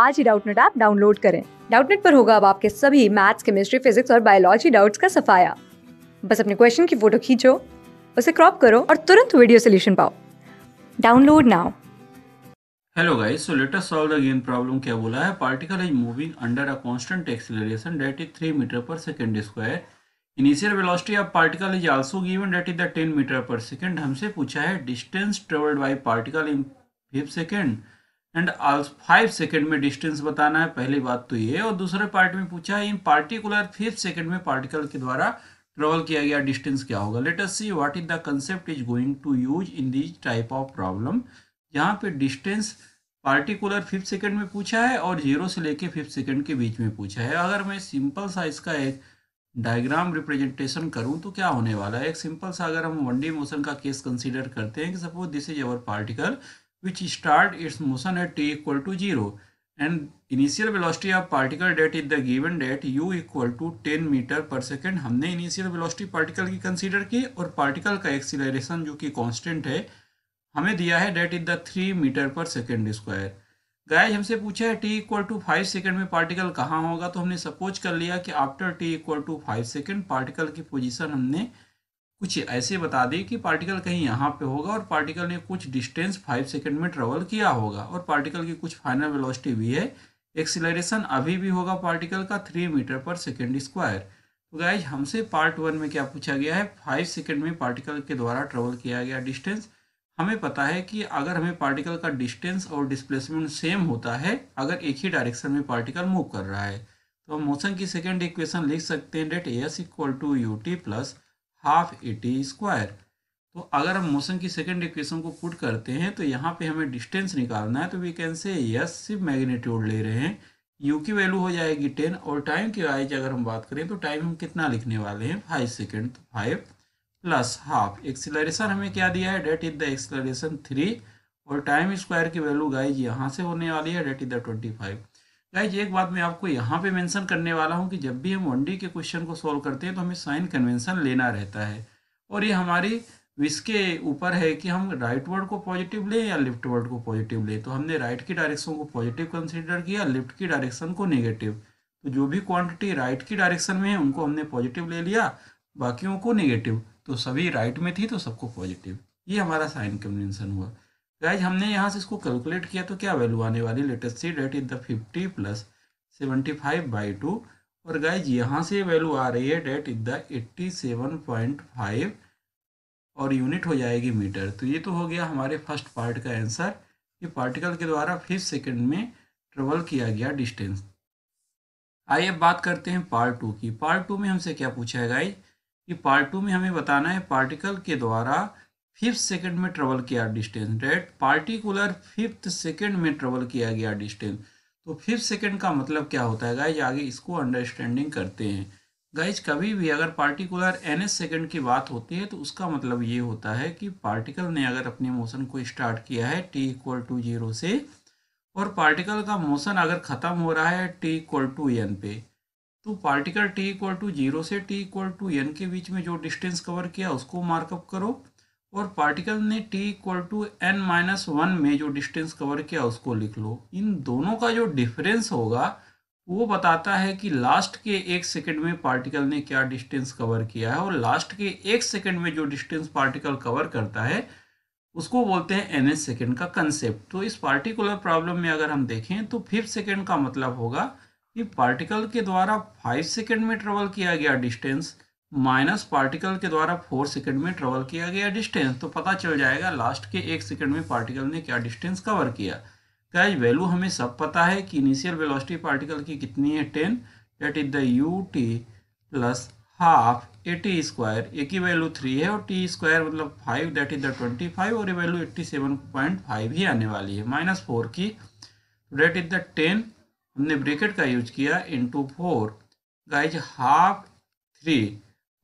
आज ही Doubtnet app download करें डाउटनेट पर होगा अब आपके सभी मैथ्स केमिस्ट्री फिजिक्स और बायोलॉजी डाउट्स का सफाया बस अपने क्वेश्चन की फोटो खींचो उसे क्रॉप करो और तुरंत वीडियो सोल्यूशन पाओ download now hello guys so let us solve the given problem क्या बोला है particle is moving under a constant acceleration that is 3 metre per second square initial velocity of particle is also given that is the 10 metre per second हमसे पूछा है distance travelled by particle in 5 second and five second में distance बताना है पहली बात तो ये और दूसरे पार्ट में पूछा है इन पार्टिकुलर फिफ्थ सेकेंड में पार्टिकल के द्वारा ट्रेवल किया गया डिस्टेंस क्या होगा let us see what is the concept is going to use in this type of problem यहाँ पे डिस्टेंस पार्टिकुलर फिफ्थ सेकेंड में पूछा है और जीरो से लेके फिफ्थ सेकेंड के बीच में पूछा है अगर मैं सिंपल सा इसका एक डायग्राम रिप्रेजेंटेशन करूँ तो क्या होने वाला है एक सिंपल सा अगर हम वन डी मोशन का केस कंसिडर करते हैं कि suppose this is our particle which start its motion at t equal to 0 and initial velocity of particle that is the given that u equal to 10 metre per second हमने initial velocity particle की consider की और particle का acceleration जो कि constant है हमें दिया है that is the three metre per second square guys हमसे पूछा है T equal to five second में पार्टिकल कहाँ होगा तो हमने सपोज कर लिया कि after T equal to five second particle की पोजिशन हमने कुछ ऐसे बता दें कि पार्टिकल कहीं यहाँ पे होगा और पार्टिकल ने कुछ डिस्टेंस फाइव सेकेंड में ट्रेवल किया होगा और पार्टिकल की कुछ फाइनल वेलोसिटी भी है एक्सिलरेशन अभी भी होगा पार्टिकल का three metre per second square तो गाइज हमसे पार्ट वन में क्या पूछा गया है फाइव सेकेंड में पार्टिकल के द्वारा ट्रेवल किया गया डिस्टेंस हमें पता है कि अगर हमें पार्टिकल का डिस्टेंस और डिस्प्लेसमेंट सेम होता है अगर एक ही डायरेक्शन में पार्टिकल मूव कर रहा है तो हम मोशन की सेकेंड इक्वेशन लिख सकते हैं that S equal to U T plus half A T square तो अगर हम मोशन की सेकेंड इक्वेशन को पुट करते हैं तो यहाँ पे हमें डिस्टेंस निकालना है तो वी कैन से यस सिर्फ मैग्नीट्यूड ले रहे हैं यू की वैल्यू हो जाएगी टेन और टाइम की वाइज अगर हम बात करें तो टाइम हम कितना लिखने वाले हैं फाइव सेकेंड तो फाइव प्लस हाफ एक्सीलरेशन हमें क्या दिया है that is the acceleration three और टाइम स्क्वायर की वैल्यू गाइज यहाँ से होने वाली है that is the twenty five guys एक बात मैं आपको यहाँ पे मेंशन करने वाला हूँ कि जब भी हम वनडे के क्वेश्चन को सॉल्व करते हैं तो हमें साइन कन्वेंशन लेना रहता है और ये हमारी इसके ऊपर है कि हम राइट वर्ड को पॉजिटिव लें या लेफ्ट वर्ड को पॉजिटिव लें तो हमने राइट की डायरेक्शन को पॉजिटिव कंसिडर किया लेफ्ट की डायरेक्शन को नेगेटिव तो जो भी क्वान्टिटी राइट की डायरेक्शन में है उनको हमने पॉजिटिव ले लिया बाकियों को नेगेटिव तो सभी राइट में थी तो सबको पॉजिटिव ये हमारा साइन कन्वेंशन हुआ गाइज हमने यहाँ से इसको कैलकुलेट किया तो क्या वैल्यू आने वाली let us see that is the fifty plus seventy five by two और गाइज यहाँ से वैल्यू आ रही है that is the eighty seven point five और यूनिट हो जाएगी मीटर तो ये तो हो गया हमारे फर्स्ट पार्ट का आंसर कि पार्टिकल के द्वारा फिफ्थ सेकेंड में ट्रेवल किया गया डिस्टेंस आइए अब बात करते हैं पार्ट टू की पार्ट टू में हमसे क्या पूछा है गाइज कि पार्ट टू में हमें बताना है पार्टिकल के द्वारा फिफ्थ सेकंड में ट्रेवल किया distance that particular fifth second में ट्रेवल किया गया डिस्टेंस तो फिफ्थ सेकंड का मतलब क्या होता है गाइज आगे इसको अंडरस्टैंडिंग करते हैं गाइज कभी भी अगर पार्टिकुलर एन एस सेकेंड की बात होती है तो उसका मतलब ये होता है कि पार्टिकल ने अगर अपने मोशन को स्टार्ट किया है टी इक्वल टू जीरो से और पार्टिकल का मोशन अगर ख़त्म हो रहा है टी इक्वल टू एन पे तो particle T equal to zero से टी इक्वल टू एन के बीच में जो डिस्टेंस कवर किया उसको मार्कअप करो और पार्टिकल ने t equal to N minus one में जो डिस्टेंस कवर किया उसको लिख लो इन दोनों का जो डिफरेंस होगा वो बताता है कि लास्ट के एक सेकंड में पार्टिकल ने क्या डिस्टेंस कवर किया है और लास्ट के एक सेकंड में जो डिस्टेंस पार्टिकल कवर करता है उसको बोलते हैं एन एच सेकेंड का कंसेप्ट तो इस पार्टिकुलर प्रॉब्लम में अगर हम देखें तो फिफ्थ सेकेंड का मतलब होगा कि पार्टिकल के द्वारा फाइव सेकेंड में ट्रेवल किया गया डिस्टेंस माइनस पार्टिकल के द्वारा फोर सेकेंड में ट्रेवल किया गया डिस्टेंस तो पता चल जाएगा लास्ट के एक सेकेंड में पार्टिकल ने क्या डिस्टेंस कवर किया गाइज वैल्यू हमें सब पता है कि इनिशियल वेलोसिटी पार्टिकल की कितनी है ten that is the U T plus half A T square A की वैल्यू थ्री है और टी स्क्वायर मतलब five that is the twenty five और ये value eighty seven point five ही आने वाली है माइनस फोर की डेट इज द टेन हमने ब्रेकेट का यूज किया into four guys half three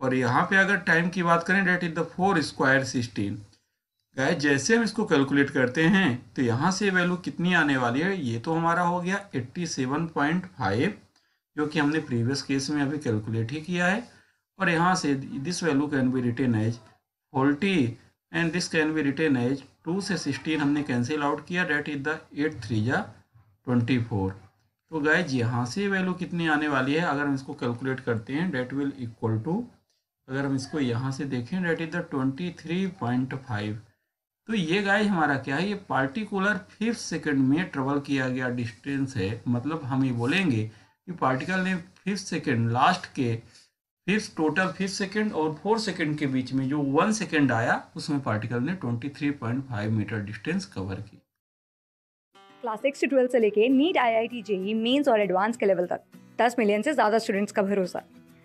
और यहाँ पे अगर टाइम की बात करें that is the four square sixteen guys जैसे हम इसको कैलकुलेट करते हैं तो यहाँ से वैल्यू कितनी आने वाली है ये तो हमारा हो गया 87.5 जो कि हमने प्रीवियस केस में अभी कैलकुलेट ही किया है और यहाँ से this value can be written as forty and this can be written as two से सिक्सटीन हमने कैंसिल आउट किया that is the eight three या ट्वेंटी फोर तो जी यहाँ से वैल्यू कितनी आने वाली है अगर हम इसको कैलकुलेट करते हैं डेट विल इक्वल टू अगर हम इसको यहाँ से देखें that is the twenty three point five तो ये गाइज हमारा क्या है ये पार्टिकुलर फिफ्थ सेकंड में ट्रेवल किया गया डिस्टेंस है मतलब हम ये बोलेंगे कि पार्टिकल ने फिफ्थ सेकंड लास्ट के फिफ्थ टोटल फिफ्थ सेकंड और फोर्थ सेकंड के बीच में जो वन सेकंड आया उसमें पार्टिकल ने 23.5 मीटर डिस्टेंस कवर की क्लास सिक्स से ट्वेल्थ से लेके NEET I I T JEE mains और एडवांस के लेवल तक दस मिलियन से ज़्यादा स्टूडेंट्स का भरोसा